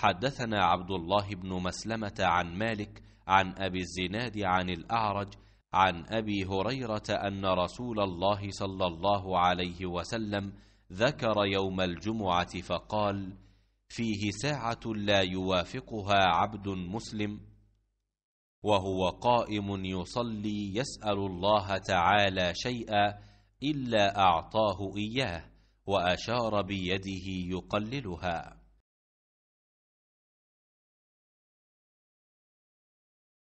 حدثنا عبد الله بن مسلمة عن مالك عن أبي الزناد عن الأعرج عن أبي هريرة أن رسول الله صلى الله عليه وسلم ذكر يوم الجمعة فقال فيه ساعة لا يوافقها عبد مسلم وهو قائم يصلي يسأل الله تعالى شيئا إلا أعطاه إياه وأشار بيده يقللها